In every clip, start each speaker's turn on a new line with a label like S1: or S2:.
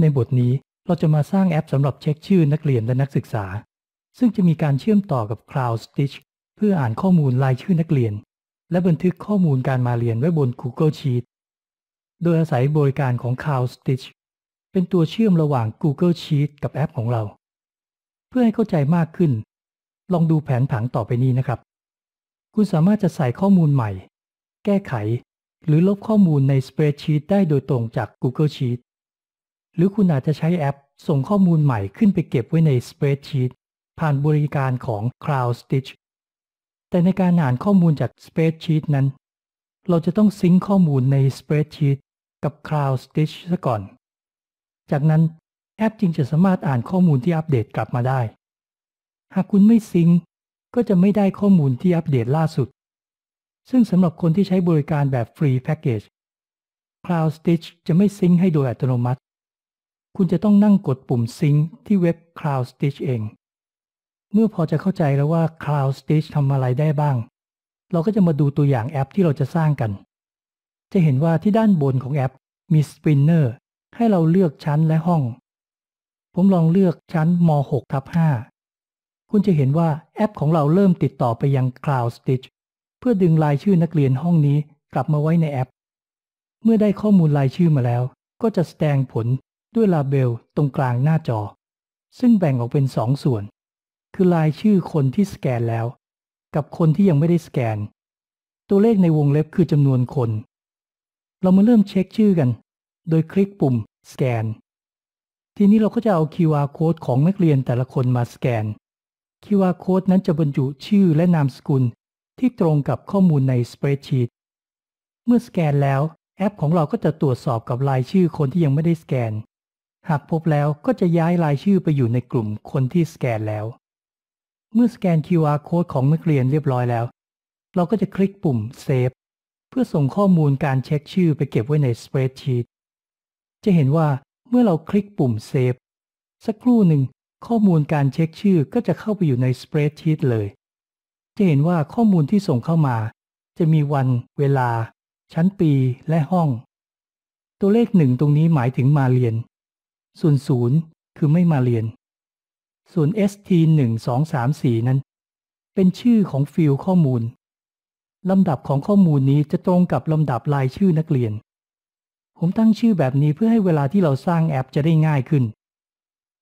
S1: ในบทนี้เราจะมาสร้างแอปสำหรับเช็คชื่อนักเรียนและนักศึกษา ซึ่งจะมีการเชื่อมต่อกับ Cloud Stitch เพื่ออ่านข้อมูลรายชื่อนักเรียน และบันทึกข้อมูลการมาเรียนไว้บน Google Sheet โดยอาศัยบริการของ Cloud Stitch เป็นตัวเชื่อมระหว่าง Google Sheet กับแอปของเรา เพื่อให้เข้าใจมากขึ้น ลองดูแผนผังต่อไปนี้นะครับ คุณสามารถจะใส่ข้อมูลใหม่ แก้ไข หรือลบข้อมูลใน Spreadsheet ได้โดยตรงจาก Google Sheet หรือคุณอาจจะใช้แอปส่งข้อมูลใหม่ขึ้นไปเก็บไว้ใน Spreadsheet ผ่านบริการของ Cloud Stitch แต่ในการอ่านข้อมูลจาก Spreadsheet นั้น เราจะต้องซิงค์ข้อมูลใน Spreadsheet กับ Cloud Stitch ซะก่อน จากนั้นแอปจึงจะสามารถอ่านข้อมูลที่อัปเดตกลับมาได้ หากคุณไม่ซิงค์ก็จะไม่ได้ข้อมูลที่อัปเดตล่าสุด ซึ่งสำหรับคนที่ใช้บริการแบบฟรีแพ็กเกจ Cloud Stitch จะไม่ซิงค์ให้โดยอัตโนมัติคุณจะต้องนั่งกดปุ่มซิงที่เว็บ Cloud Stitch เอง เมื่อพอจะเข้าใจแล้วว่า Cloud Stitch ทำอะไรได้บ้าง เราก็จะมาดูตัวอย่างแอปที่เราจะสร้างกัน จะเห็นว่าที่ด้านบนของแอปมี Spinner ให้เราเลือกชั้นและห้อง ผมลองเลือกชั้นม6ทับ5คุณจะเห็นว่าแอปของเราเริ่มติดต่อไปยัง Cloud Stitch เพื่อดึงรายชื่อนักเรียนห้องนี้กลับมาไว้ในแอป เมื่อได้ข้อมูลรายชื่อมาแล้ว ก็จะแสดงผลด้วยลาเบลตรงกลางหน้าจอ ซึ่งแบ่งออกเป็นสองส่วน คือลายชื่อคนที่สแกนแล้วกับคนที่ยังไม่ได้สแกน ตัวเลขในวงเล็บคือจำนวนคน เรามาเริ่มเช็คชื่อกัน โดยคลิกปุ่มสแกน ทีนี้เราก็จะเอา QR code ของนักเรียนแต่ละคนมาสแกน QR code นั้นจะบรรจุชื่อและนามสกุลที่ตรงกับข้อมูลในสเปรดชีตเมื่อสแกนแล้วแอปของเราก็จะตรวจสอบกับลายชื่อคนที่ยังไม่ได้สแกนหากพบแล้วก็จะย้ายรายชื่อไปอยู่ในกลุ่มคนที่สแกนแล้ว เมื่อสแกน QR code ของนักเรียนเรียบร้อยแล้ว เราก็จะคลิกปุ่ม Save เพื่อส่งข้อมูลการเช็คชื่อไปเก็บไว้ใน Spreadsheet จะเห็นว่าเมื่อเราคลิกปุ่ม Save สักครู่หนึ่งข้อมูลการเช็คชื่อก็จะเข้าไปอยู่ใน Spreadsheet เลย จะเห็นว่าข้อมูลที่ส่งเข้ามา จะมีวันเวลา ชั้นปีและห้อง ตัวเลขหนึ่งตรงนี้หมายถึงมาเรียนส่วนศูนย์คือไม่มาเรียน ส่วน st 1 2 3 4นั้น เป็นชื่อของฟิลข้อมูลลำดับของข้อมูลนี้จะตรงกับลำดับรายชื่อนักเรียน ผมตั้งชื่อแบบนี้เพื่อให้เวลาที่เราสร้างแอปจะได้ง่ายขึ้น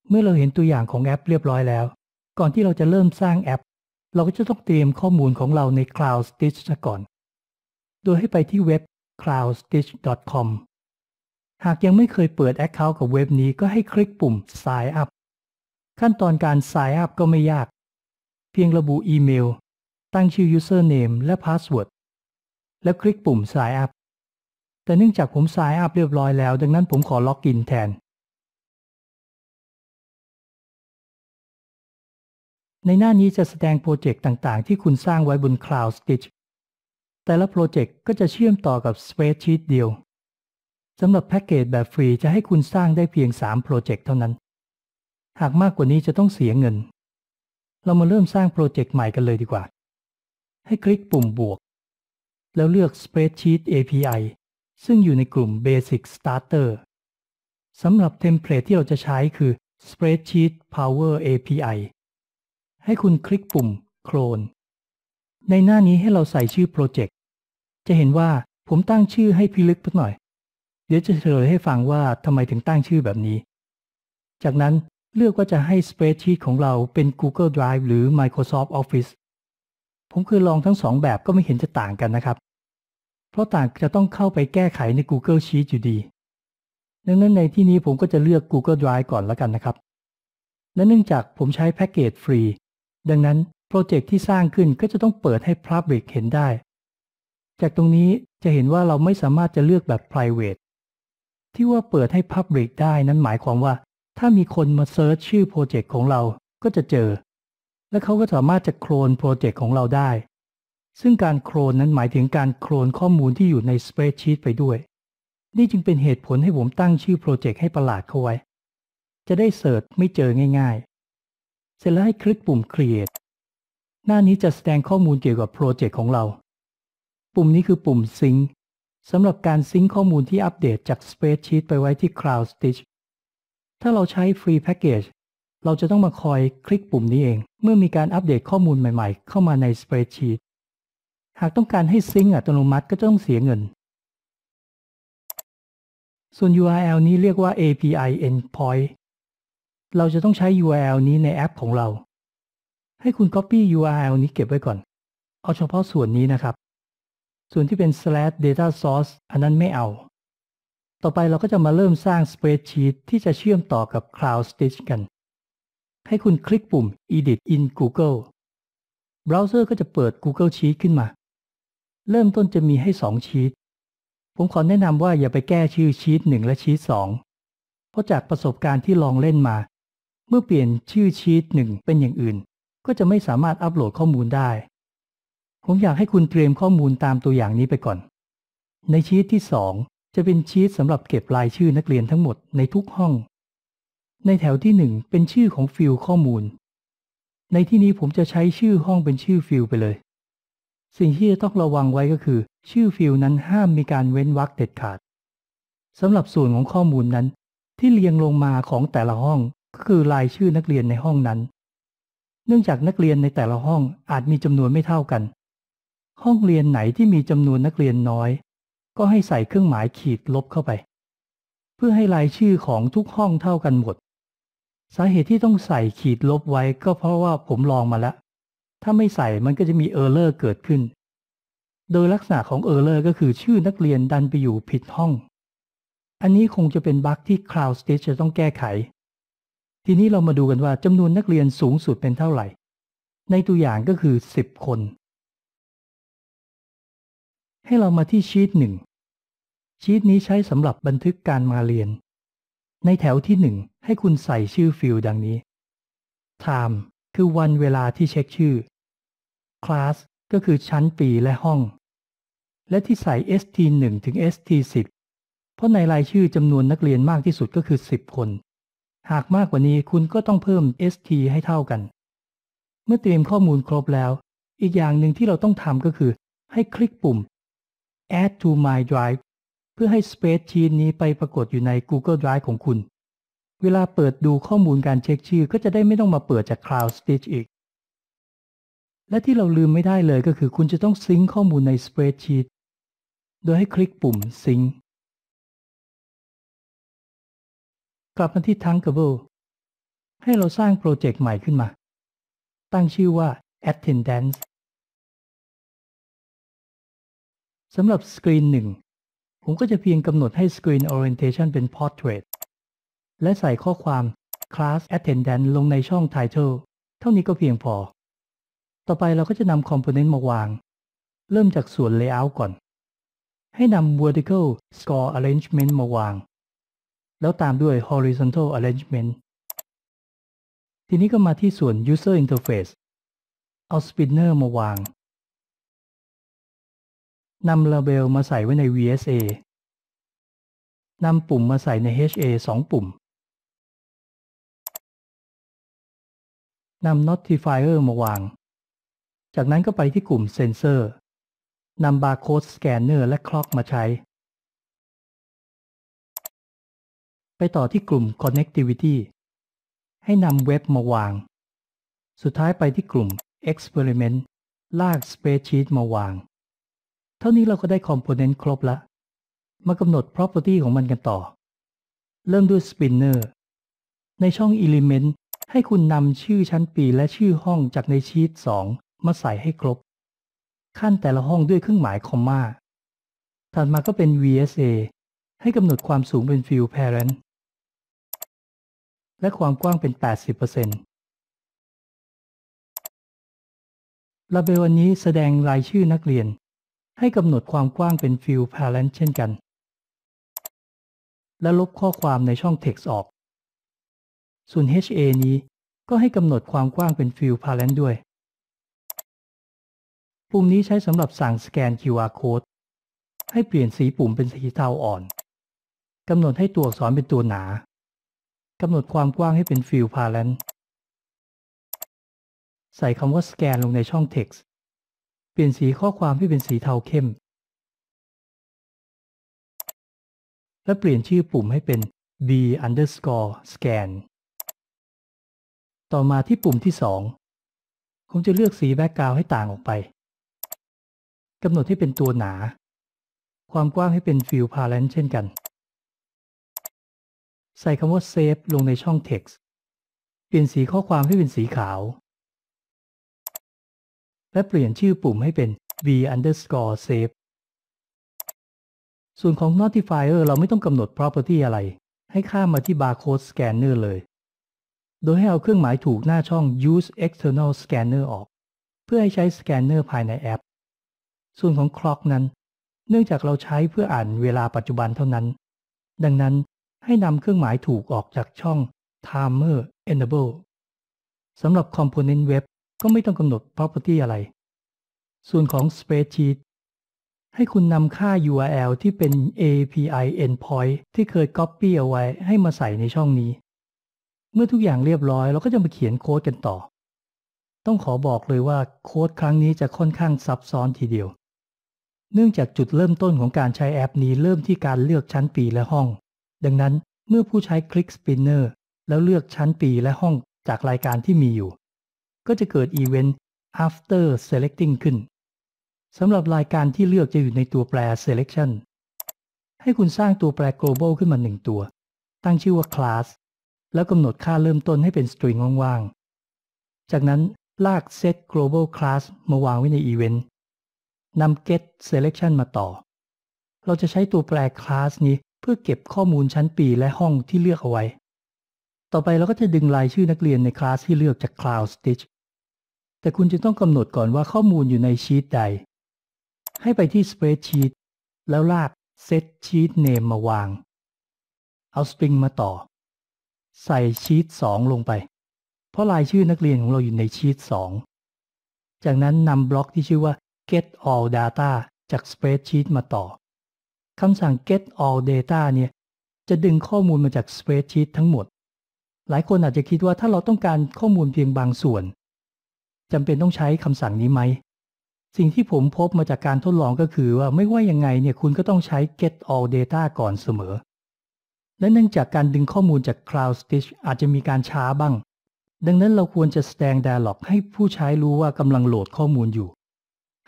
S1: เมื่อเราเห็นตัวอย่างของแอปเรียบร้อยแล้ว ก่อนที่เราจะเริ่มสร้างแอป เราก็จะต้องเตรียมข้อมูลของเราใน Cloud Stitch ก่อน โดยให้ไปที่เว็บ cloudstitch.com หากยังไม่เคยเปิด Account กับเว็บนี้ก็ให้คลิกปุ่ม Sign Up ขั้นตอนการ Sign Up ก็ไม่ยาก เพียงระบุอีเมล ตั้งชื่อ Username และ Password แล้วคลิกปุ่ม Sign Up แต่เนื่องจากผม Sign Up เรียบร้อยแล้ว ดังนั้นผมขอล็อกอินแทน ในหน้านี้จะแสดงโปรเจกต์ต่างๆ ที่คุณสร้างไว้บน Cloud Stitch แต่ละโปรเจกต์ก็จะเชื่อมต่อกับ Spreadsheet เดียวสำหรับแพ็กเกจแบบฟรีจะให้คุณสร้างได้เพียง3โปรเจกต์เท่านั้น หากมากกว่านี้จะต้องเสียเงิน เรามาเริ่มสร้างโปรเจกต์ใหม่กันเลยดีกว่า ให้คลิกปุ่มบวก แล้วเลือก Spreadsheet API ซึ่งอยู่ในกลุ่ม Basic Starter สำหรับเทมเพลตที่เราจะใช้คือ Spreadsheet Power API ให้คุณคลิกปุ่ม Clone ในหน้านี้ให้เราใส่ชื่อโปรเจกต์ จะเห็นว่าผมตั้งชื่อให้พิลึกสักหน่อยเดี๋ยวจะเฉลยให้ฟังว่าทำไมถึงตั้งชื่อแบบนี้ จากนั้นเลือกว่าจะให้ Spreadsheet ของเราเป็น Google Drive หรือ Microsoft Office ผมคือลองทั้งสองแบบก็ไม่เห็นจะต่างกันนะครับ เพราะต่างจะต้องเข้าไปแก้ไขใน Google Sheet อยู่ดี ดังนั้นในที่นี้ผมก็จะเลือก Google Drive ก่อนแล้วกันนะครับและเนื่องจากผมใช้แพ็กเกจฟรี ดังนั้นโปรเจกต์ที่สร้างขึ้นก็จะต้องเปิดให้ Public เห็นได้ จากตรงนี้จะเห็นว่าเราไม่สามารถจะเลือกแบบ private ที่ว่าเปิดให้ Public ได้นั้นหมายความว่า ถ้ามีคนมาเซิร์ชชื่อโปรเจกต์ของเราก็จะเจอ และเขาก็สามารถจะโคลนโปรเจกต์ของเราได้ ซึ่งการโคลนนั้นหมายถึงการโคลนข้อมูลที่อยู่ในสเปรดชีตไปด้วย นี่จึงเป็นเหตุผลให้ผมตั้งชื่อโปรเจกต์ให้ประหลาดเข้าไว้ จะได้เสิร์ชไม่เจอง่ายๆ เสร็จแล้วให้คลิกปุ่ม create หน้านี้จะแสดงข้อมูลเกี่ยวกับโปรเจกต์ของเรา ปุ่มนี้คือปุ่ม sync สำหรับการซิงค์ข้อมูลที่อัปเดตจาก Spreadsheet ไปไว้ที่ Cloud Stitch ถ้าเราใช้ Free Package เราจะต้องมาคอยคลิกปุ่มนี้เอง เมื่อมีการอัปเดตข้อมูลใหม่ๆเข้ามาใน Spreadsheet หากต้องการให้ซิงค์อัตโนมัติก็ต้องเสียเงิน ส่วน URL นี้เรียกว่า API Endpoint เราจะต้องใช้ URL นี้ในแอปของเรา ให้คุณ Copy URL นี้เก็บไว้ก่อน เอาเฉพาะส่วนนี้นะครับส่วนที่เป็น slash data source อันนั้นไม่เอา ต่อไปเราก็จะมาเริ่มสร้าง spreadsheet ที่จะเชื่อมต่อกับ cloud stitch กัน ให้คุณคลิกปุ่ม edit in google เบราว์เซอร์ก็จะเปิด google sheet ขึ้นมา เริ่มต้นจะมีให้2 e e t ผมขอแนะนำว่าอย่าไปแก้ชื่อ sheet Sheet 1และ s h Sheet 2เพราะจากประสบการณ์ที่ลองเล่นมา เมื่อเปลี่ยนชื่อ sheet Sheet 1เป็นอย่างอื่น ก็จะไม่สามารถอัปโหลดข้อมูลได้ผมอยากให้คุณเตรียมข้อมูลตามตัวอย่างนี้ไปก่อน ในชีตที่2จะเป็นชีตสำหรับเก็บรายชื่อนักเรียนทั้งหมดในทุกห้อง ในแถวที่ 1 เป็นชื่อของฟิลข้อมูล ในที่นี้ผมจะใช้ชื่อห้องเป็นชื่อฟิลไปเลย สิ่งที่จะต้องระวังไว้ก็คือชื่อฟิลนั้นห้ามมีการเว้นวรรคเด็ดขาด สำหรับส่วนของข้อมูลนั้น ที่เรียงลงมาของแต่ละห้องก็คือรายชื่อนักเรียนในห้องนั้น เนื่องจากนักเรียนในแต่ละห้องอาจมีจำนวนไม่เท่ากันห้องเรียนไหนที่มีจำนวนนักเรียนน้อย ก็ให้ใส่เครื่องหมายขีดลบเข้าไป เพื่อให้รายชื่อของทุกห้องเท่ากันหมด สาเหตุที่ต้องใส่ขีดลบไว้ก็เพราะว่าผมลองมาแล้ว ถ้าไม่ใส่มันก็จะมีเออร์เลอร์เกิดขึ้น โดยลักษณะของเออร์เลอร์ก็คือชื่อนักเรียนดันไปอยู่ผิดห้อง อันนี้คงจะเป็นบั๊กที่ Cloud Stitch จะต้องแก้ไข ทีนี้เรามาดูกันว่าจำนวนนักเรียนสูงสุดเป็นเท่าไหร่ ในตัวอย่างก็คือ10คนให้เรามาที่ชีตหนึ่ง ชีตนี้ใช้สำหรับบันทึกการมาเรียน ในแถวที่หนึ่งให้คุณใส่ชื่อฟิลดังนี้ time คือวันเวลาที่เช็คชื่อ class ก็คือชั้นปีและห้อง และที่ใส่ st 1ถึง st 10เพราะในรายชื่อจำนวนนักเรียนมากที่สุดก็คือ 10 คน หากมากกว่านี้คุณก็ต้องเพิ่ม st ให้เท่ากัน เมื่อเตรียมข้อมูลครบแล้ว อีกอย่างหนึ่งที่เราต้องทำก็คือ ให้คลิกปุ่ม add to my drive เพื่อให้ space ชีนนี้ไปปรากฏอยู่ใน Google Drive ของคุณ เวลาเปิดดูข้อมูลการเช็คชื่อ ก็จะได้ไม่ต้องมาเปิดจาก Cloud Stitch อีก และที่เราลืมไม่ได้เลยก็คือคุณจะต้องซิงค์ข้อมูลใน Spreadsheet
S2: โดยให้คลิกปุ่มซิงค์กลั
S1: บมาที่ Tankable ให้เราสร้างโปรเจกต์ใหม่ขึ้นมา ตั้งชื่อว่า attendance สำหรับสกรีนหนึ่งผมก็จะเพียงกำหนดให้ Screen Orientation เป็น Portrait และใส่ข้อความ Class Attendant ลงในช่อง Title เท่านี้ก็เพียงพอ ต่อไปเราก็จะนำคอมโพเนนต์มาวาง เริ่มจากส่วน Layout ก่อน ให้นำ Vertical Score Arrangement มาวาง แล้วตามด้วย Horizontal Arrangement ทีนี้ก็มาที่ส่วน User Interface เอา Spinner มาวางนำลเบลมาใส่ไว้ใน VSA นำปุ่มมาใส่ใน HA 2 ปุ่ม นำ Notifier มาวาง จากนั้นก็ไปที่กลุ่ม Sensor นำ Barcode Scanner และ Clock มาใช้ ไปต่อที่กลุ่ม Connectivity ให้นำเว็บมาวาง สุดท้ายไปที่กลุ่ม Experiment ลาก Spreadsheet มาวางท่านี้เราก็ได้คอมโพเนนต์ครบละ มากำหนด property ของมันกันต่อ เริ่มด้วย spinner ในช่อง element ให้คุณนำชื่อชั้นปีและชื่อห้องจากในชีต2มาใส่ให้ครบ ขั้นแต่ละห้องด้วยเครื่องหมายคอมมา ถัดมาก็เป็น VSA ให้กำหนดความสูงเป็น Field Parent และความกว้างเป็น 80%ระเบลวันนี้แสดงรายชื่อนักเรียนให้กำหนดความกว้างเป็น field parent เช่นกัน และลบข้อความในช่อง text ออก ส่วน ha นี้ก็ให้กำหนดความกว้างเป็น field parent ด้วย ปุ่มนี้ใช้สำหรับสั่งสแกน QR code ให้เปลี่ยนสีปุ่มเป็นสีเทาอ่อนกำหนดให้ตัวอักษรเป็นตัวหนากำหนดความกว้างให้เป็น field parent ใส่คำว่า scan ลงในช่อง text เปลี่ยนสีข้อความให้เป็นสีเทาเข้ม และเปลี่ยนชื่อปุ่มให้เป็น b underscore scan ต่อมาที่ปุ่มที่2ผมจะเลือกสีแบ็กกราวให้ต่างออกไป กำหนดให้เป็นตัวหนา ความกว้างให้เป็นฟิลพาเลนเช่นกัน ใส่คำว่า save ลงในช่อง text เปลี่ยนสีข้อความให้เป็นสีขาวและเปลี่ยนชื่อปุ่มให้เป็น v underscore save ส่วนของ notifier เราไม่ต้องกำหนด property อะไร ให้ข้ามมาที่ barcode scanner เลย โดยให้เอาเครื่องหมายถูกหน้าช่อง use external scanner ออก เพื่อให้ใช้ scanner ภายในแอป ส่วนของ clock นั้น เนื่องจากเราใช้เพื่ออ่านเวลาปัจจุบันเท่านั้น ดังนั้นให้นำเครื่องหมายถูกออกจากช่อง timer enable สำหรับ component web ก็ไม่ต้องกำหนด property อะไร ส่วนของ spreadsheet ให้คุณนำค่า URL ที่เป็น API endpoint ที่เคย copy เอาไว้ให้มาใส่ในช่องนี้ เมื่อทุกอย่างเรียบร้อย เราก็จะมาเขียนโค้ดกันต่อ ต้องขอบอกเลยว่าโค้ดครั้งนี้จะค่อนข้างซับซ้อนทีเดียว เนื่องจากจุดเริ่มต้นของการใช้แอปนี้เริ่มที่การเลือกชั้นปีและห้อง ดังนั้นเมื่อผู้ใช้คลิก Spinner แล้วเลือกชั้นปีและห้องจากรายการที่มีอยู่ก็จะเกิดอีเวนต์ after selecting ขึ้นสำหรับรายการที่เลือกจะอยู่ในตัวแปร selection ให้คุณสร้างตัวแปร global ขึ้นมาหนึ่งตัว ตั้งชื่อว่า class แล้วกำหนดค่าเริ่มต้นให้เป็น string ว่างๆ จากนั้นลาก set global class มาวางไว้ใน event นำ get selection มาต่อ เราจะใช้ตัวแปร class นี้เพื่อเก็บข้อมูลชั้นปีและห้องที่เลือกเอาไว้ ต่อไปเราก็จะดึงรายชื่อนักเรียนในคลาสที่เลือกจาก cloud stitch แต่คุณจะต้องกำหนดก่อนว่าข้อมูลอยู่ในชีตใด ให้ไปที่ Spreadsheet แล้วลาก Set Sheet Name มาวาง เอาสปริงมาต่อ ใส่ชีต2ลงไป เพราะลายชื่อนักเรียนของเราอยู่ในชีต2จากนั้นนำบล็อกที่ชื่อว่า get all data จาก spreadsheet มาต่อ คำสั่ง get all data เนี่ย จะดึงข้อมูลมาจาก spreadsheet ทั้งหมด หลายคนอาจจะคิดว่าถ้าเราต้องการข้อมูลเพียงบางส่วนจำเป็นต้องใช้คำสั่งนี้ไหม สิ่งที่ผมพบมาจากการทดลองก็คือว่าไม่ว่ายังไงเนี่ยคุณก็ต้องใช้ get all data ก่อนเสมอ และเนื่องจากการดึงข้อมูลจาก Cloud Stitch อาจจะมีการช้าบ้าง ดังนั้นเราควรจะแสดง dialog ให้ผู้ใช้รู้ว่ากำลังโหลดข้อมูลอยู่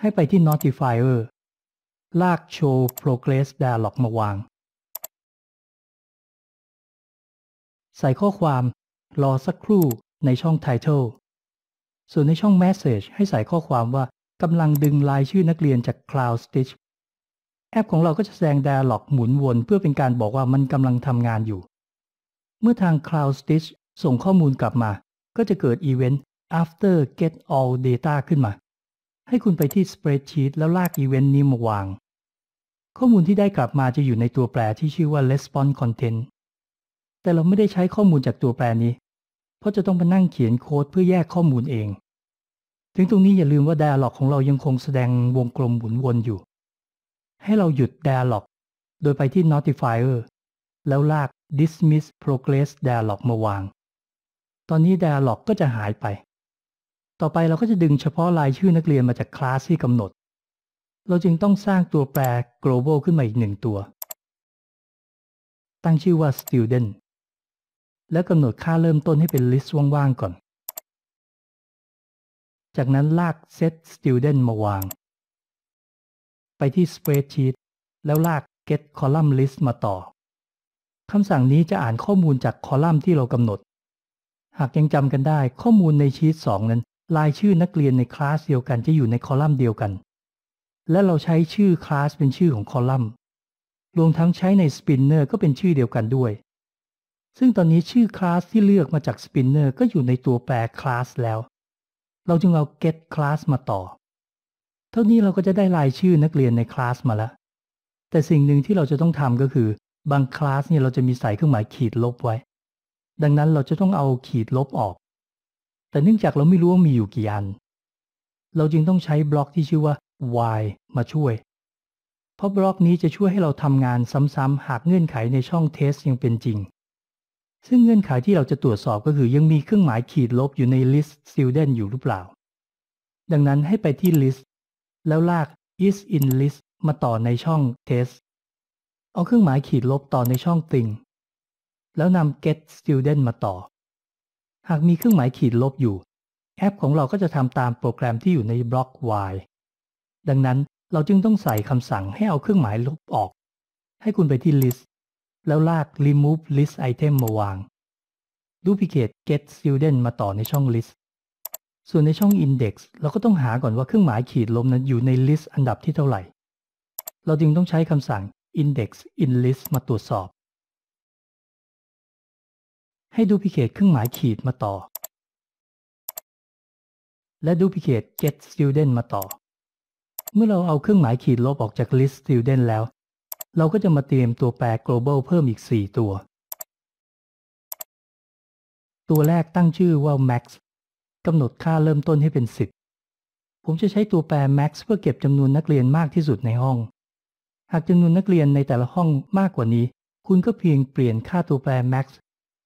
S1: ให้ไปที่ notifier ลาก show progress dialog มาวาง ใส่ข้อความรอสักครู่ในช่อง title ส่วนในช่อง Message ให้ใส่ข้อความว่ากำลังดึงลายชื่อนักเรียนจาก Cloud Stitch แอปของเราก็จะแสดง Dialog หมุนวนเพื่อเป็นการบอกว่ามันกำลังทำงานอยู่ เมื่อทาง Cloud Stitch ส่งข้อมูลกลับมา ก็จะเกิดอีเวนต์ after get all data ขึ้นมา ให้คุณไปที่ spreadsheet แล้วลากอีเวนต์นี้มาวาง ข้อมูลที่ได้กลับมาจะอยู่ในตัวแปรที่ชื่อว่า response content แต่เราไม่ได้ใช้ข้อมูลจากตัวแปรนี้เพราะจะต้องมานั่งเขียนโค้ดเพื่อแยกข้อมูลเอง ถึงตรงนี้อย่าลืมว่า Dialog ของเรายังคงแสดงวงกลมหมุนวนอยู่ ให้เราหยุด Dialog โดยไปที่ Notifier แล้วลาก Dismiss Progress Dialog มาวาง ตอนนี้ Dialog ก็จะหายไป ต่อไปเราก็จะดึงเฉพาะรายชื่อนักเรียนมาจากคลาสที่กำหนด เราจึงต้องสร้างตัวแปร global ขึ้นมาอีกหนึ่งตัว ตั้งชื่อว่า student แล้วกำหนดค่าเริ่มต้นให้เป็นลิสต์ว่างๆก่อน จากนั้นลาก set student มาวาง ไปที่ spreadsheet แล้วลาก get column list มาต่อ คำสั่งนี้จะอ่านข้อมูลจากคอลัมน์ที่เรากำหนด หากยังจำกันได้ ข้อมูลในชีต2นั้น ลายชื่อนักเรียนในคลาสเดียวกัน จะอยู่ในคอลัมน์เดียวกัน และเราใช้ชื่อคลาสเป็นชื่อของคอลัมน์รวมทั้งใช้ใน spinner ก็เป็นชื่อเดียวกันด้วยซึ่งตอนนี้ชื่อคลาสที่เลือกมาจาก Spinner ก็อยู่ในตัวแปรคลาสแล้ว เราจึงเอา get class มาต่อ เท่านี้เราก็จะได้รายชื่อนักเรียนในคลาสมาแล้ว แต่สิ่งหนึ่งที่เราจะต้องทำก็คือบางคลาสเนี่ย เราจะมีใส่เครื่องหมายขีดลบไว้ ดังนั้นเราจะต้องเอาขีดลบออก แต่เนื่องจากเราไม่รู้ว่ามีอยู่กี่อัน เราจึงต้องใช้บล็อกที่ชื่อว่า y มาช่วย เพราะบล็อกนี้จะช่วยให้เราทำงานซ้ำๆ หากเงื่อนไขในช่องเทสยังเป็นจริงซึ่งเงื่อนไขที่เราจะตรวจสอบก็คือยังมีเครื่องหมายขีดลบอยู่ใน list student อยู่หรือเปล่า ดังนั้นให้ไปที่ list แล้วลาก is in list มาต่อในช่อง test เอาเครื่องหมายขีดลบต่อในช่อง thing แล้วนำ get student มาต่อ หากมีเครื่องหมายขีดลบอยู่แอปของเราก็จะทำตามโปรแกรมที่อยู่ในบล็อก y ดังนั้นเราจึงต้องใส่คำสั่งให้เอาเครื่องหมายลบออก ให้คุณไปที่ list แล้วลาก remove list item มาวาง duplicate get student มาต่อในช่อง list ส่วนในช่อง index เราก็ต้องหาก่อนว่าเครื่องหมายขีดลมนั้นอยู่ใน list อันดับที่เท่าไหร่ เราจึงต้องใช้คำสั่ง index in list มาตรวจสอบ ให้ duplicate เครื่องหมายขีดมาต่อ และ duplicate get student มาต่อ เมื่อเราเอาเครื่องหมายขีดลบออกจาก list student แล้วเราก็จะมาเตรียมตัวแปร global เพิ่มอีก 4 ตัว ตัวแรกตั้งชื่อว่า max กำหนดค่าเริ่มต้นให้เป็น 10 ผมจะใช้ตัวแปร max เพื่อเก็บจำนวนนักเรียนมากที่สุดในห้อง หากจำนวนนักเรียนในแต่ละห้องมากกว่านี้ คุณก็เพียงเปลี่ยนค่าตัวแปร max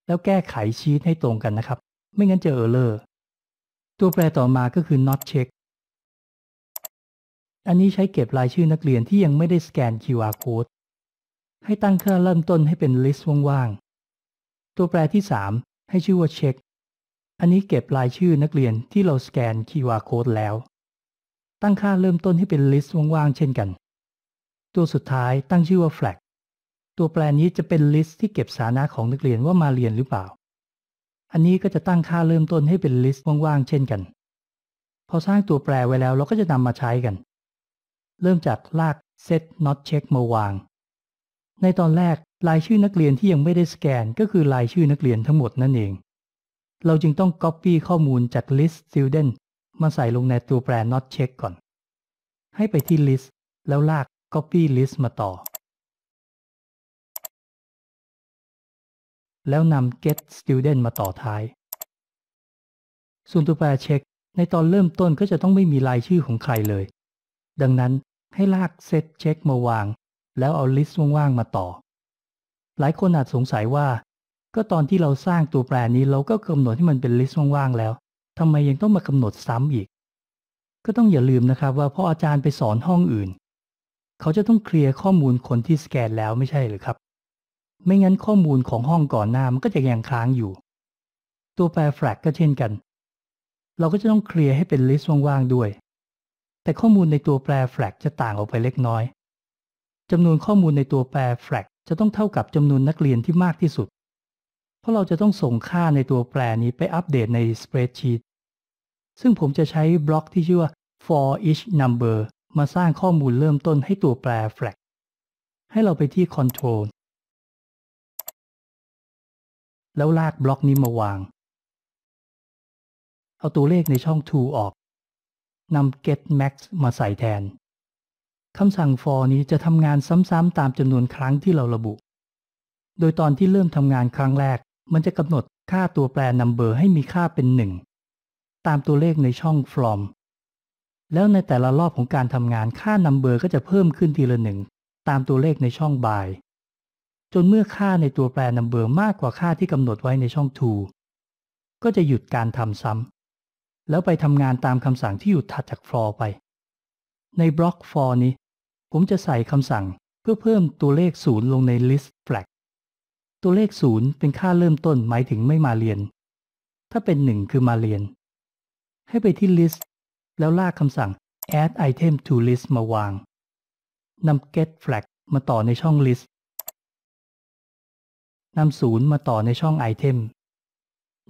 S1: แล้วแก้ไขชีตให้ตรงกันนะครับ ไม่งั้นจะเออร r เลอร์ตัวแปรต่อมาก็คือ not check อันนี้ใช้เก็บรายชื่อนักเรียนที่ยังไม่ได้สแกน QR code ให้ตั้งค่าเริ่มต้นให้เป็นลิสต์ว่างๆ ตัวแปรที่ 3 ให้ชื่อว่าเช็ค อันนี้เก็บรายชื่อนักเรียนที่เราสแกน QR โค้ดแล้ว ตั้งค่าเริ่มต้นให้เป็นลิสต์ว่างๆ เช่นกัน ตัวสุดท้ายตั้งชื่อว่า flag ตัวแปรนี้จะเป็นลิสต์ที่เก็บสานะของนักเรียนว่ามาเรียนหรือเปล่า อันนี้ก็จะตั้งค่าเริ่มต้นให้เป็นลิสต์ว่างๆ เช่นกัน พอสร้างตัวแปรไว้แล้วเราก็จะนำมาใช้กัน เริ่มจากลาก set not check มาวางในตอนแรกลายชื่อนักเรียนที่ยังไม่ได้สแกน ก็คือลายชื่อนักเรียนทั้งหมดนั่นเอง เราจึงต้อง Copy ข้อมูลจาก List Student มาใส่ลงในตัวแปร Not Check ก่อน ให้ไปที่ List แล้วลาก Copy List มาต่
S2: อ แล้วนำ Get
S1: Student มาต่อท้าย ส่วนตัวแปร Check ในตอนเริ่มต้นก็จะต้องไม่มีลายชื่อของใครเลย ดังนั้นให้ลาก Set Check มาวางแล้วเอาลิสต์ว่างๆ มาต่อ หลายคนอาจสงสัยว่า ก็ตอนที่เราสร้างตัวแปรนี้เราก็กำหนดให้มันเป็นลิสต์ว่างๆ แล้ว ทำไมยังต้องมากำหนดซ้ำอีก ก็ต้องอย่าลืมนะครับ ว่าพออาจารย์ไปสอนห้องอื่น เขาจะต้องเคลียร์ข้อมูลคนที่สแกนแล้วไม่ใช่หรือครับ ไม่งั้นข้อมูลของห้องก่อนหน้ามันก็จะยังค้างอยู่ ตัวแปรแฟลกก็เช่นกัน เราก็จะต้องเคลียร์ให้เป็นลิสต์ว่างๆด้วย แต่ข้อมูลในตัวแปรแฟลกจะต่างออกไปเล็กน้อยจำนวนข้อมูลในตัวแปร flag จะต้องเท่ากับจำนวนนักเรียนที่มากที่สุด เพราะเราจะต้องส่งค่าในตัวแปรนี้ไปอัปเดตใน spreadsheet ซึ่งผมจะใช้บล็อกที่ชื่อว่า for each number มาสร้างข้อมูลเริ่มต้นให้ตัวแปร flag ให้เราไปที่ control แล้วลากบล็อกนี้มาวาง เอาตัวเลขในช่อง to ออกนำ get max มาใส่แทนคำสั่ง for นี้จะทำงานซ้ำๆ ตามจำนวนครั้งที่เราระบุ โดยตอนที่เริ่มทำงานครั้งแรก มันจะกำหนดค่าตัวแปร number ให้มีค่าเป็น 1 ตามตัวเลขในช่อง from แล้วในแต่ละรอบของการทำงาน ค่า number ก็จะเพิ่มขึ้นทีละหนึ่ง ตามตัวเลขในช่อง by จนเมื่อค่าในตัวแปร number มากกว่าค่าที่กำหนดไว้ในช่อง to ก็จะหยุดการทำซ้ำแล้วไปทำงานตามคำสั่งที่อยู่ถัดจาก for ไปในบล็อก for นี้ ผมจะใส่คำสั่งเพื่อเพิ่มตัวเลข 0 ลงใน list flag ตัวเลข 0 เป็นค่าเริ่มต้นหมายถึงไม่มาเรียน ถ้าเป็น 1 คือมาเรียน ให้ไปที่ list แล้วลากคำสั่ง add item to list มาวาง นำ get flag มาต่อในช่อง list นำ 0 มาต่อในช่อง item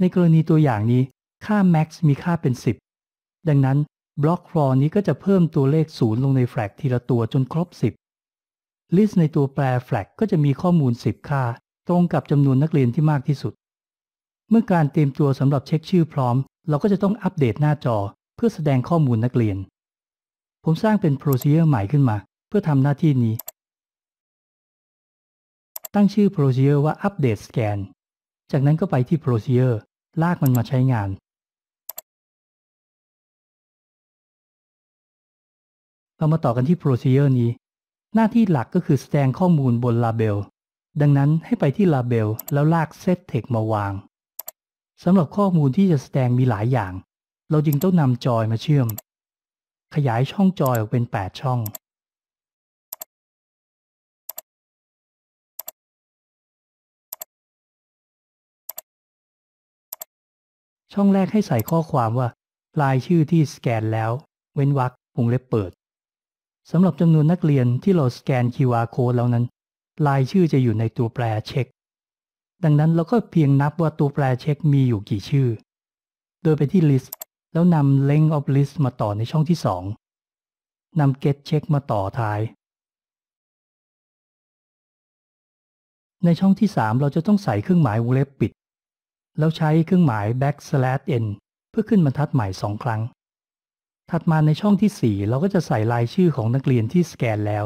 S1: ในกรณีตัวอย่างนี้ ค่า max มีค่าเป็น 10 ดังนั้นบล็อกฟลอร์นี้ก็จะเพิ่มตัวเลขศูนย์ลงในแฟลกทีละตัวจนครบ 10ลิสต์ในตัวแปรแฟลกก็จะมีข้อมูล 10 ค่าตรงกับจำนวนนักเรียนที่มากที่สุด เมื่อการเตรียมตัวสำหรับเช็คชื่อพร้อม เราก็จะต้องอัปเดตหน้าจอเพื่อแสดงข้อมูลนักเรียน ผมสร้างเป็นโปรเซียร์ใหม่ขึ้นมาเพื่อทำหน้าที่นี้ ตั้งชื่อโปรเซียร์ว่าอัปเดตสแกน จากนั้นก็ไป
S2: ที่โปรเซียร์ลากมันมาใช้งาน
S1: เรามาต่อกันที่ procedure นี้ หน้าที่หลักก็คือแสดงข้อมูลบน label ดังนั้นให้ไปที่ label แล้วลาก set text มาวางสำหรับข้อมูลที่จะแสดงมีหลายอย่าง เราจึงต้องนำจอยมาเชื่อม ขยายช่องจอยออกเป็น 8 ช่อง ช่องแรกให้ใส่ข้อความว่ารายชื่อที่สแกนแล้ว เว้นวรรควงเล็บเปิดสำหรับจำนวนนักเรียนที่เราสแกน QR code แล้วนั้น ลายชื่อจะอยู่ในตัวแปรเช็ค ดังนั้นเราก็เพียงนับว่าตัวแปรเช็คมีอยู่กี่ชื่อ โดยไปที่ list แล้วนำ length of list มาต่อในช่องที่ 2นำ get check มาต่อท้าย ในช่องที่ 3 เราจะต้องใส่เครื่องหมายวงเล็บปิด แล้วใช้เครื่องหมาย backslash n เพื่อขึ้นบรรทัดใหม่ 2 ครั้งถัดมาในช่องที่ 4 เราก็จะใส่รายชื่อของนักเรียนที่สแกนแล้ว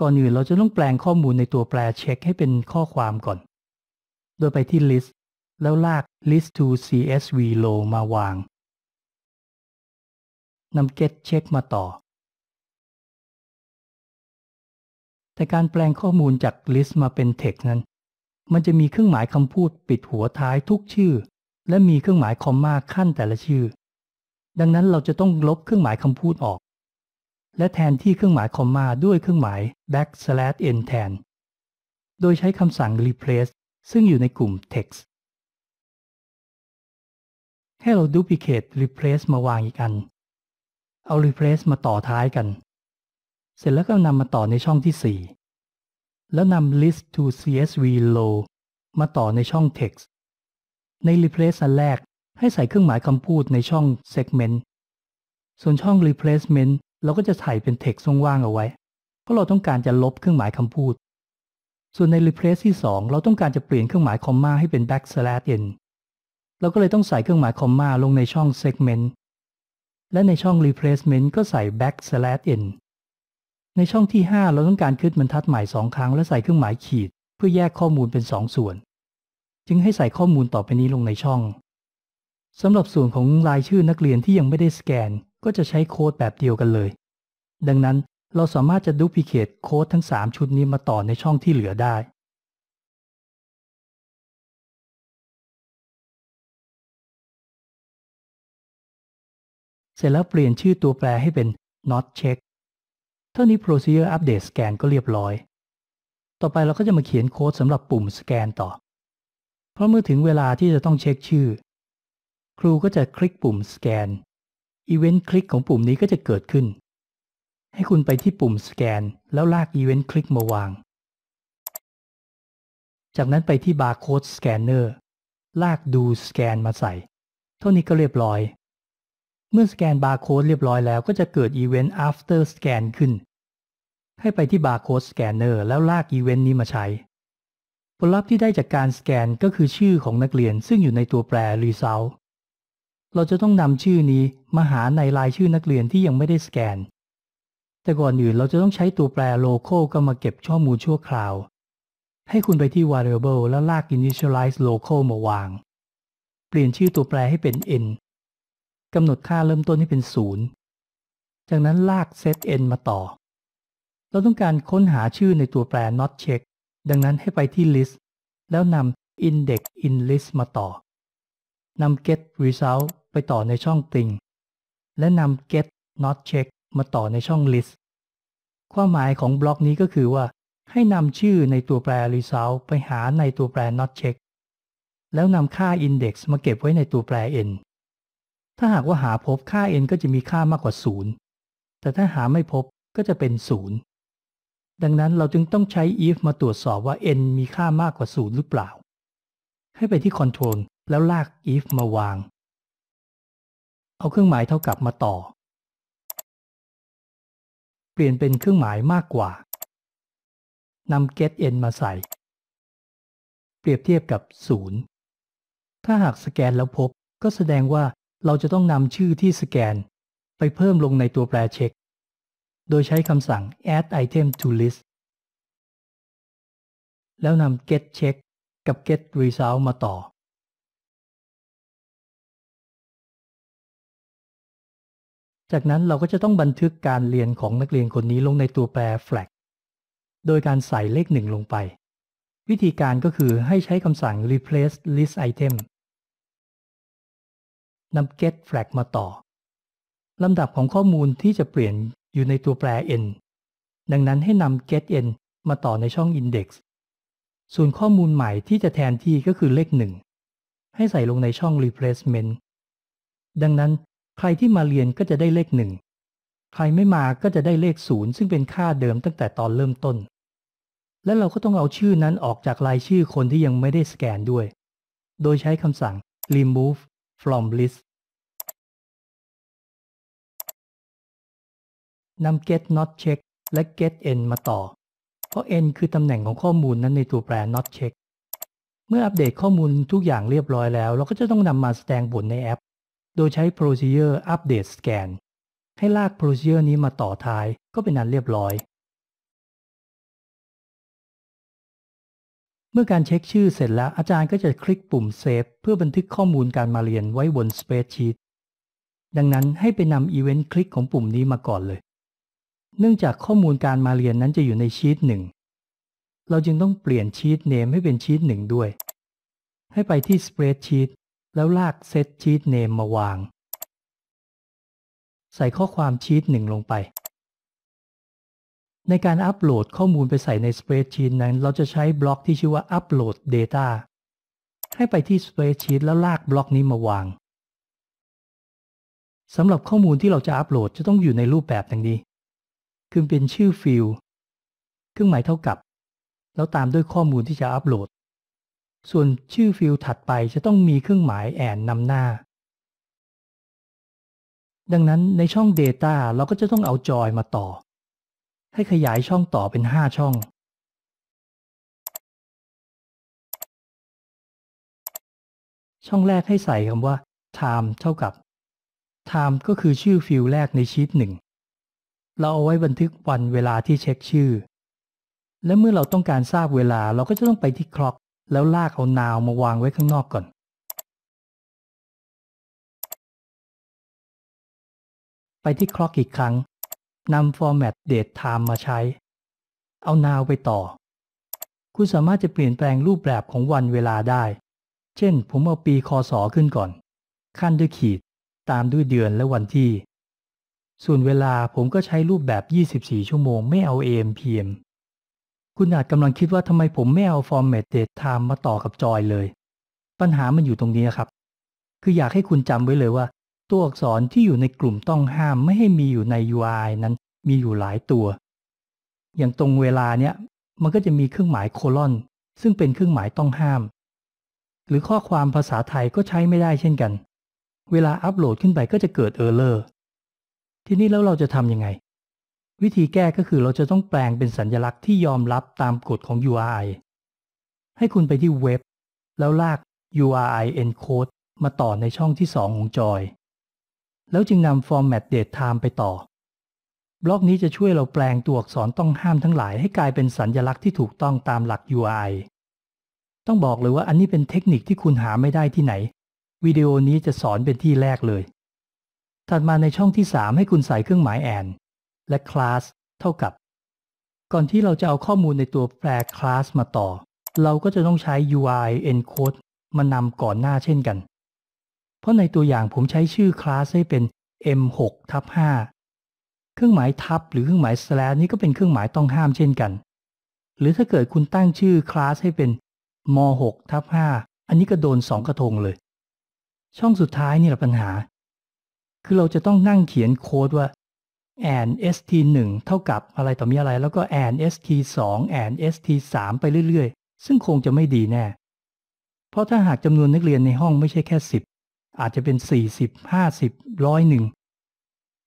S1: ก่อนอื่นเราจะต้องแปลงข้อมูลในตัวแปรเช็คให้เป็นข้อความก่อน โดยไปที่ list แล้วลาก list to csv row มาวางนำ get เช็ค มาต่อ แต่การแปลงข้อมูลจาก list มาเป็น text นั้น มันจะมีเครื่องหมายคำพูดปิดหัวท้ายทุกชื่อ และมีเครื่องหมายคอมมาขั้นแต่ละชื่อดังนั้นเราจะต้องลบเครื่องหมายคำพูดออก และแทนที่เครื่องหมายคอมมาด้วยเครื่องหมาย backslash n แทน โดยใช้คำสั่ง replace ซึ่งอยู่ในกลุ่ม text ให้เรา duplicate replace มาวางอีกอัน เอา replace มาต่อท้ายกัน เสร็จแล้วก็นำมาต่อในช่องที่ 4 แล้วนำ list to csv low มาต่อในช่อง text ใน replace อันแรกให้ใส่เครื่องหมายคำพูดในช่อง segment ส่วนช่อง replacement เราก็จะใส่เป็น text ว่างๆเอาไว้ เพราะเราต้องการจะลบเครื่องหมายคำพูด ส่วนใน replace ที่ 2 เราต้องการจะเปลี่ยนเครื่องหมายคอมมาให้เป็น backslash n เราก็เลยต้องใส่เครื่องหมายคอมมาลงในช่อง segment และในช่อง replacement ก็ใส่ backslash n ในช่องที่ 5 เราต้องการขึ้นบรรทัดใหม่2ครั้งและใส่เครื่องหมายขีดเพื่อแยกข้อมูลเป็น 2 ส่วน จึงให้ใส่ข้อมูลต่อไปนี้ลงในช่องสำหรับส่วนของรายชื่อนักเรียนที่ยังไม่ได้สแกนก็จะใช้โค้ดแบบเดียวกันเลย ดังนั้นเราสามารถจะดูพิเคตโค้ดทั้ง 3 ชุดนี้มาต่อในช่องที่เหลือได้ เสร็จแล้วเปลี่ยนชื่อตัวแปรให้เป็น not check เท่านี้ procedure update scan ก็เรียบร้อย ต่อไปเราก็จะมาเขียนโค้ดสำหรับปุ่มสแกนต่อ เพราะเมื่อถึงเวลาที่จะต้องเช็คชื่อครูก็จะคลิกปุ่มสแกนอีเวนต์คลิกของปุ่มนี้ก็จะเกิดขึ้น ให้คุณไปที่ปุ่มสแกนแล้วลากอีเวนต์คลิกมาวาง จากนั้นไปที่บาร์โค้ดสแกนเนอร์ลากดูสแกนมาใส่เท่านี้ก็เรียบร้อยเมื่อสแกนบาร์โค้ดเรียบร้อยแล้วก็จะเกิดอีเวนต์ after scan ขึ้น ให้ไปที่บาร์โค้ดสแกนเนอร์แล้วลากอีเวนต์นี้มาใช้ ผลลัพธ์ที่ได้จากการสแกนก็คือชื่อของนักเรียนซึ่งอยู่ในตัวแปร result เราจะต้องนำชื่อนี้มาหาในรายชื่อนักเรียนที่ยังไม่ได้สแกน แต่ก่อนอื่นเราจะต้องใช้ตัวแปร local ก็มาเก็บข้อมูลชั่วคราว ให้คุณไปที่ variable แล้วลาก initialize local มาวาง เปลี่ยนชื่อตัวแปรให้เป็น n กำหนดค่าเริ่มต้นให้เป็น 0 จากนั้นลาก set n มาต่อ เราต้องการค้นหาชื่อในตัวแปร not check ดังนั้นให้ไปที่ list แล้วนำ index in list มาต่อนำ get result ไปต่อในช่อง thing และนำ get not check มาต่อในช่อง list ความหมายของบล็อกนี้ก็คือว่า ให้นำชื่อในตัวแปร result ไปหาในตัวแปร not check แล้วนำค่า index มาเก็บไว้ในตัวแปร n ถ้าหากว่าหาพบค่า n ก็จะมีค่ามากกว่า 0 แต่ถ้าหาไม่พบก็จะเป็น 0 ดังนั้นเราจึงต้องใช้ if มาตรวจสอบว่า n มีค่ามากกว่า 0 หรือเปล่า ให้ไปที่ control แล้วลากอีฟมาวาง เอาเครื่องหมายเท่ากับมาต่อ เปลี่ยนเป็นเครื่องหมายมากกว่า นำ get n มาใส่ เปรียบเทียบกับ 0 ถ้าหากสแกนแล้วพบ ก็แสดงว่าเราจะต้องนำชื่อที่สแกน ไปเพิ่มลงในตัวแปรเช็ค โดยใช้คำสั่ง add item to list แล้วนำ get check กับ get result มาต่อจากนั้นเราก็จะต้องบันทึกการเรียนของนักเรียนคนนี้ลงในตัวแปร flag โดยการใส่เลขหนึ่งลงไป วิธีการก็คือให้ใช้คำสั่ง replace list item นำ get flag มาต่อลำดับของข้อมูลที่จะเปลี่ยนอยู่ในตัวแปร n ดังนั้นให้นำ get n มาต่อในช่อง index ส่วนข้อมูลใหม่ที่จะแทนที่ก็คือเลขหนึ่งให้ใส่ลงในช่อง replacement ดังนั้นใครที่มาเรียนก็จะได้เลขหนึ่ง ใครไม่มาก็จะได้เลขศูนย์ซึ่งเป็นค่าเดิมตั้งแต่ตอนเริ่มต้น และเราก็ต้องเอาชื่อนั้นออกจากรายชื่อคนที่ยังไม่ได้สแกนด้วย โดยใช้คำสั่ง remove from list นำ get not check และ get n มาต่อ เพราะ n คือตำแหน่งของข้อมูลนั้นในตัวแปร not check เมื่ออัปเดตข้อมูลทุกอย่างเรียบร้อยแล้ว เราก็จะต้องนำมาแสดงผลในแอปโดยใช้ procedure update scan ให้ลาก procedure นี้มาต่อท้าย ก็เป็นอันเรียบร้อย เมื่อการเช็คชื่อเสร็จแล้วอาจารย์ก็จะคลิกปุ่ม save เพื่อบันทึกข้อมูลการมาเรียนไว้บน spreadsheet ดังนั้นให้ไปนำ event click ของปุ่มนี้มาก่อนเลย เนื่องจากข้อมูลการมาเรียนนั้นจะอยู่ในชีตหนึ่งเราจึงต้องเปลี่ยนชีต name ให้เป็นชีตหนึ่งด้วย ให้ไปที่ spreadsheet แล้วลากเซตชีตเนมมาวาง ใส่ข้อความชีตหนึ่งลงไป ในการอัปโหลดข้อมูลไปใส่ในสเปรดชีตนั้น เราจะใช้บล็อกที่ชื่อว่าอัปโหลด Data ให้ไปที่สเปรดชีตแล้วลากบล็อกนี้มาวางสำหรับข้อมูลที่เราจะอัปโหลดจะต้องอยู่ในรูปแบบดังนี้ คือเป็นชื่อฟิลเครื่องหมายเท่ากับ แล้วตามด้วยข้อมูลที่จะอัปโหลดส่วนชื่อฟิลถัดไปจะต้องมีเครื่องหมายแอนนำหน้า ดังนั้นในช่อง Data เราก็จะต้องเอาจอยมาต่อ ให้ขยายช่องต่อเป็น 5 ช่อง ช่องแรกให้ใส่คำว่า time เท่ากับ time ก็คือชื่อฟิลแรกในชีตหนึ่ง เราเอาไว้บันทึกวันเวลาที่เช็คชื่อ และเมื่อเราต้องการทราบเวลาเราก็จะต้องไปที่ clock แล้วลากเอานาวมาวางไว้ข้างนอกก่อน ไปที่คล็อกอีกครั้งนำ format date time มาใช้ เอานาวไปต่อ คุณสามารถจะเปลี่ยนแปลงรูปแบบของวันเวลาได้ เช่นผมเอาปีคศขึ้นก่อน ขั้นด้วยขีดตามด้วยเดือนและวันที่ ส่วนเวลาผมก็ใช้รูปแบบ 24 ชั่วโมงไม่เอา AM PM คุณอาจกำลังคิดว่าทำไมผมไม่เอา format date time มาต่อกับจอยเลย ปัญหามันอยู่ตรงนี้ครับ คืออยากให้คุณจำไว้เลยว่า ตัวอักษรที่อยู่ในกลุ่มต้องห้ามไม่ให้มีอยู่ใน UI นั้นมีอยู่หลายตัว อย่างตรงเวลาเนี้ยมันก็จะมีเครื่องหมายโคลอนซึ่งเป็นเครื่องหมายต้องห้าม หรือข้อความภาษาไทยก็ใช้ไม่ได้เช่นกัน เวลาอัปโหลดขึ้นไปก็จะเกิดเออร์เลอร์ทีนี้แล้วเราจะทำยังไงวิธีแก้ก็คือเราจะต้องแปลงเป็นสัญลักษณ์ที่ยอมรับตามกฎของ URI ให้คุณไปที่เว็บ แล้วลาก URI encode มาต่อในช่องที่2ของจอย แล้วจึงนำ format date time ไปต่อ บล็อกนี้จะช่วยเราแปลงตัวอักษรต้องห้ามทั้งหลาย ให้กลายเป็นสัญลักษณ์ที่ถูกต้องตามหลัก URI ต้องบอกเลยว่าอันนี้เป็นเทคนิคที่คุณหาไม่ได้ที่ไหนวิดีโอนี้จะสอนเป็นที่แรกเลย ถัดมาในช่องที่3ให้คุณใส่เครื่องหมายแอนและ class เท่ากับ ก่อนที่เราจะเอาข้อมูลในตัวแปร class มาต่อ เราก็จะต้องใช้ UI encode มานำก่อนหน้าเช่นกัน เพราะในตัวอย่างผมใช้ชื่อ class ให้เป็น m6 ทับ5เครื่องหมายทับ หรือเครื่องหมาย slash นี้ก็เป็นเครื่องหมายต้องห้ามเช่นกัน หรือถ้าเกิดคุณตั้งชื่อ class ให้เป็น m 6ทับ5อันนี้ก็โดน 2 กระทงเลย ช่องสุดท้ายนี่แหละปัญหา คือเราจะต้องนั่งเขียนโค้ดว่าแอน st1 เท่ากับอะไรต่อมีอะไร แล้วก็แอน st2 แอน st3 ไปเรื่อยๆ ซึ่งคงจะไม่ดีแน่ เพราะถ้าหากจำนวนนักเรียนในห้องไม่ใช่แค่ 10 อาจจะเป็น 40 50ร้อยหนึ่ง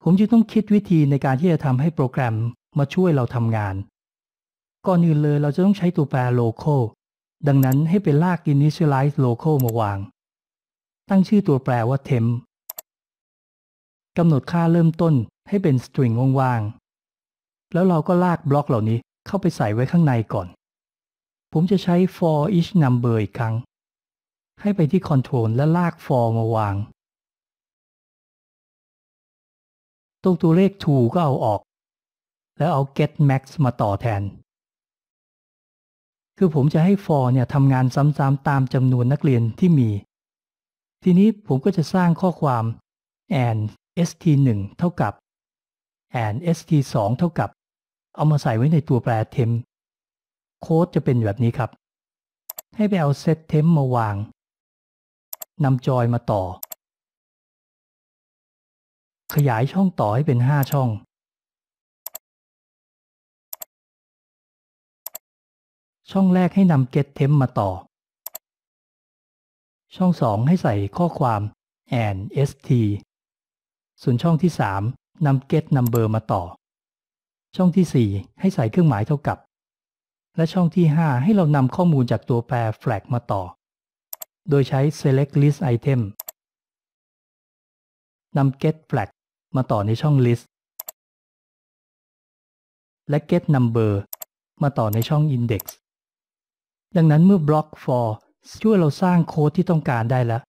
S1: ผมจึงต้องคิดวิธีในการที่จะทำให้โปรแกรมมาช่วยเราทำงาน ก่อนอื่นเลยเราจะต้องใช้ตัวแปร local ดังนั้นให้เป็นลาก initialize local มาวาง ตั้งชื่อตัวแปรว่า temp กำหนดค่าเริ่มต้นให้เป็นสตริงว่างๆ แล้วเราก็ลากบล็อกเหล่านี้เข้าไปใส่ไว้ข้างในก่อน ผมจะใช้ for each number อีกครั้ง ให้ไปที่ Control และลาก for มาวาง ตรงตัวเลข to ก็เอาออก แล้วเอา get max มาต่อแทน คือผมจะให้ for เนี่ยทำงานซ้ำๆ ตามจำนวนนักเรียนที่มี ทีนี้ผมก็จะสร้างข้อความ and st1 เท่ากับแอน st 2เท่ากับ เอามาใส่ไว้ในตัวแปรเทมโค้ดจะเป็นแบบนี้ครับ ให้ไปเอาเซตเทมมาวาง
S2: นำจอยมาต่อ ขยายช่องต่อให้เป็น 5 ช่อง
S1: ช่องแรกให้นำ get temp มาต่อ ช่อง 2 ให้ใส่ข้อความ and st ส่วนช่องที่3นำ get number มาต่อ ช่องที่ 4 ให้ใส่เครื่องหมายเท่ากับ และช่องที่ 5 ให้เรานำข้อมูลจากตัวแปร flag มาต่อ โดยใช้ select list item นำ get flag มาต่อในช่อง list และ get number มาต่อในช่อง index ดังนั้นเมื่อ block for ช่วยเราสร้างโค้ดที่ต้องการได้แล้ว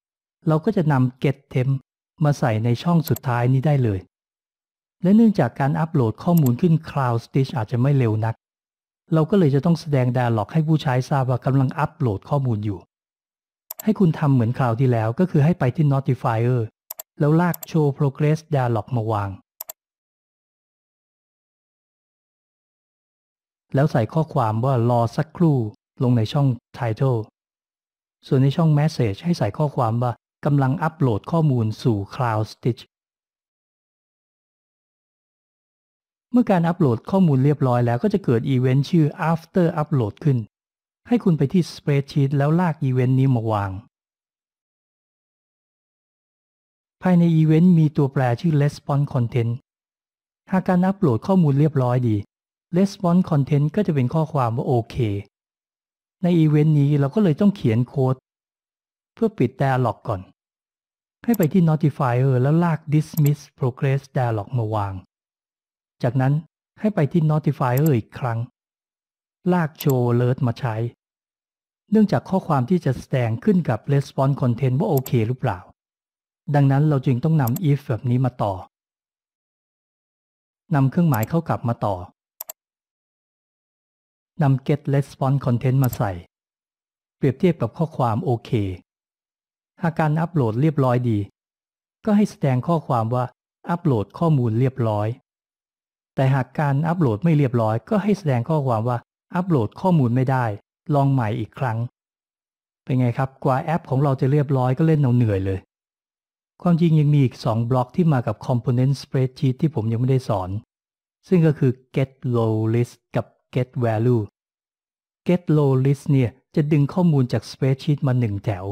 S1: เราก็จะนำ get temp มาใส่ในช่องสุดท้ายนี้ได้เลยและเนื่องจากการอัปโหลดข้อมูลขึ้น Cloud Stitch อาจจะไม่เร็วนัก เราก็เลยจะต้องแสดงดาล็อกให้ผู้ใช้ทราบว่ากำลังอัปโหลดข้อมูลอยู่ ให้คุณทำเหมือนคราวที่แล้วก็คือให้ไปที่ Notifier แล้วลาก Show Progress Dialog มาวาง
S2: แล้วใส่ข้อควา
S1: มว่ารอสักครู่ลงในช่อง Title ส่วนในช่อง Message ให้ใส่ข้อความว่ากำลังอัปโหลดข้อมูลสู่ Cloud Stitch มื่อการอัปโหลดข้อมูลเรียบร้อยแล้วก็จะเกิดอีเวนต์ชื่อ after upload ขึ้น ให้คุณไปที่ spreadsheet แล้วลากอีเวนต์นี้มาวาง ภายในอีเวนต์มีตัวแปรชื่อ response content หากการอัปโหลดข้อมูลเรียบร้อยดี response content ก็จะเป็นข้อความว่าโอเค ในอีเวนต์นี้เราก็เลยต้องเขียนโค้ด เพื่อปิด dialog ก่อน ให้ไปที่ notifier แล้วลาก dismiss progress dialog มาวางจากนั้นให้ไปที่ Notifier อีกครั้ง ลาก Show Alert มาใช้ เนื่องจากข้อความที่จะแสดงขึ้นกับ Response Content ว่าโอเคหรือเปล่า ดังนั้นเราจึงต้องนำ if แบบนี้มาต่อ นำเครื่องหมายเข้ากลับมาต่อ นำ get response content มาใส่ เปรียบเทียบกับข้อความโอเค หากการอัปโหลดเรียบร้อยดี ก็ให้แสดงข้อความว่าอัปโหลดข้อมูลเรียบร้อยแต่หากการอัปโหลดไม่เรียบร้อย ก็ให้แสดงข้อความว่าอัปโหลดข้อมูลไม่ได้ ลองใหม่อีกครั้ง เป็นไงครับกว่าแอปของเราจะเรียบร้อยก็เล่นเอาเหนื่อยเลย ความจริงยังมีอีก 2 บล็อกที่มากับ Component Spreadsheet ที่ผมยังไม่ได้สอน ซึ่งก็คือ get low list กับ get value get low list เนี่ย จะดึงข้อมูลจาก Spreadsheet มา1แถว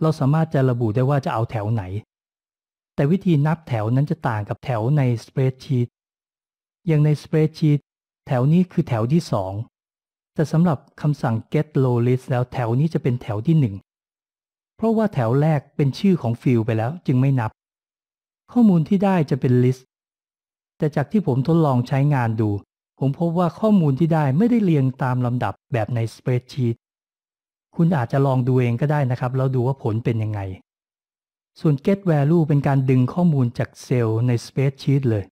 S1: เราสามารถจะระบุได้ว่าจะเอาแถวไหน แต่วิธีนับแถวนั้นจะต่างกับแถวใน Spreadsheet อย่างในสเปรดชีตแถวนี้คือแถวที่ 2 แต่สำหรับคำสั่ง get row list แล้วแถวนี้จะเป็นแถวที่ 1 เพราะว่าแถวแรกเป็นชื่อของฟิลไปแล้วจึงไม่นับ ข้อมูลที่ได้จะเป็น list แต่จากที่ผมทดลองใช้งานดู ผมพบว่าข้อมูลที่ได้ไม่ได้เรียงตามลำดับแบบในสเปรดชีตคุณอาจจะลองดูเองก็ได้นะครับ แล้วดูว่าผลเป็นยังไง ส่วน get value เป็นการดึงข้อมูลจากเซลล์ในสเปรดชีตเลย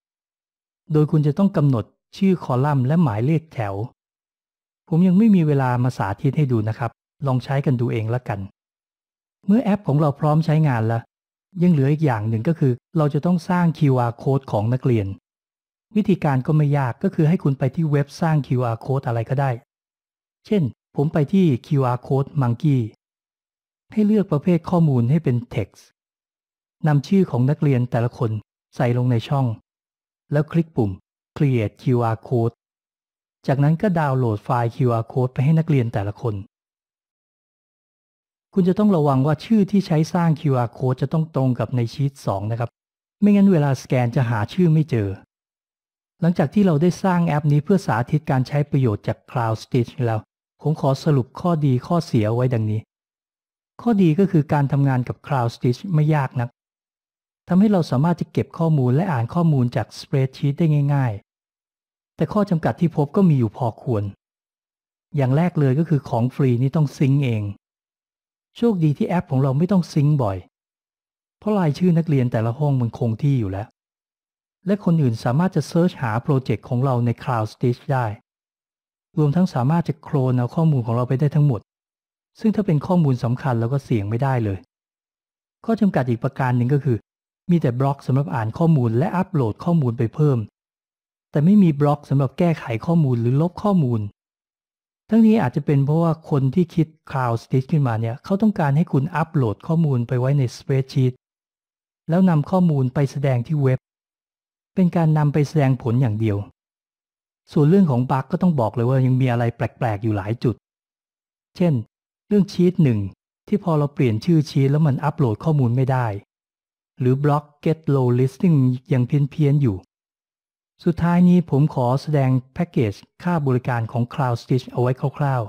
S1: โดยคุณจะต้องกำหนดชื่อคอลัมน์และหมายเลขแถว ผมยังไม่มีเวลามาสาธิตให้ดูนะครับ ลองใช้กันดูเองละกัน เมื่อแอปของเราพร้อมใช้งานแล้ว ยังเหลืออีกอย่างหนึ่งก็คือ เราจะต้องสร้าง QR code ของนักเรียน วิธีการก็ไม่ยากก็คือให้คุณไปที่เว็บสร้าง QR code อะไรก็ได้ เช่นผมไปที่ QR code monkey ให้เลือกประเภทข้อมูลให้เป็น text นำชื่อของนักเรียนแต่ละคนใส่ลงในช่องแล้วคลิกปุ่ม Create QR Code จากนั้นก็ดาวน์โหลดไฟล์ QR Code ไปให้นักเรียนแต่ละคน คุณจะต้องระวังว่าชื่อที่ใช้สร้าง QR Code จะต้องตรงกับในชีต2นะครับ ไม่งั้นเวลาสแกนจะหาชื่อไม่เจอ หลังจากที่เราได้สร้างแอปนี้เพื่อสาธิตการใช้ประโยชน์จาก Cloud Stitch แล้วผมขอสรุปข้อดีข้อเสียไว้ดังนี้ ข้อดีก็คือการทำงานกับ Cloud Stitch ไม่ยากนักทำให้เราสามารถจะเก็บข้อมูลและอ่านข้อมูลจากสเปรดชีตได้ง่ายๆ แต่ข้อจำกัดที่พบก็มีอยู่พอควร อย่างแรกเลยก็คือของฟรีนี่ต้องซิงเอง โชคดีที่แอปของเราไม่ต้องซิงบ่อย เพราะรายชื่อนักเรียนแต่ละห้องมันคงที่อยู่แล้ว และคนอื่นสามารถจะเซิร์ชหาโปรเจกต์ของเราใน Cloud Stitch ได้ รวมทั้งสามารถจะโคลนเอาข้อมูลของเราไปได้ทั้งหมด ซึ่งถ้าเป็นข้อมูลสำคัญเราก็เสี่ยงไม่ได้เลย ข้อจำกัดอีกประการหนึ่งก็คือมีแต่บล็อกสำหรับอ่านข้อมูลและอัปโหลดข้อมูลไปเพิ่ม แต่ไม่มีบล็อกสำหรับแก้ไขข้อมูลหรือลบข้อมูล ทั้งนี้อาจจะเป็นเพราะว่าคนที่คิด Cloud Stitch ขึ้นมาเนี่ย เขาต้องการให้คุณอัปโหลดข้อมูลไปไว้ใน Spreadsheet แล้วนำข้อมูลไปแสดงที่เว็บ เป็นการนำไปแสดงผลอย่างเดียว ส่วนเรื่องของบั๊กก็ต้องบอกเลยว่ายังมีอะไรแปลก ๆ อยู่หลายจุด เช่น เรื่องชีตหนึ่งที่พอเราเปลี่ยนชื่อชีตแล้วมันอัปโหลดข้อมูลไม่ได้หรือบล็อก get low listing ยังเพี้ยนๆ อยู่ สุดท้ายนี้ผมขอแสดงแพ็กเกจค่าบริการของ Cloud Stitch เอาไว้คร่าว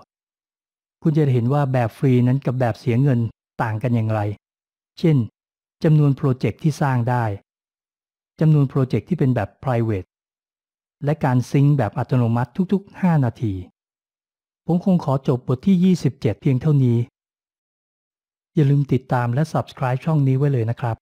S1: ๆ คุณจะเห็นว่าแบบฟรีนั้นกับแบบเสียเงินต่างกันอย่างไร เช่นจำนวนโปรเจกต์ที่สร้างได้ จำนวนโปรเจกต์ที่เป็นแบบ private และการซิงแบบอัตโนมัติทุกๆ 5 นาที ผมคงขอจบบทที่ 27 เพียงเท่านี้ อย่าลืมติด
S2: ตามและ subscribe ช่องนี้ไว้เลยนะครับ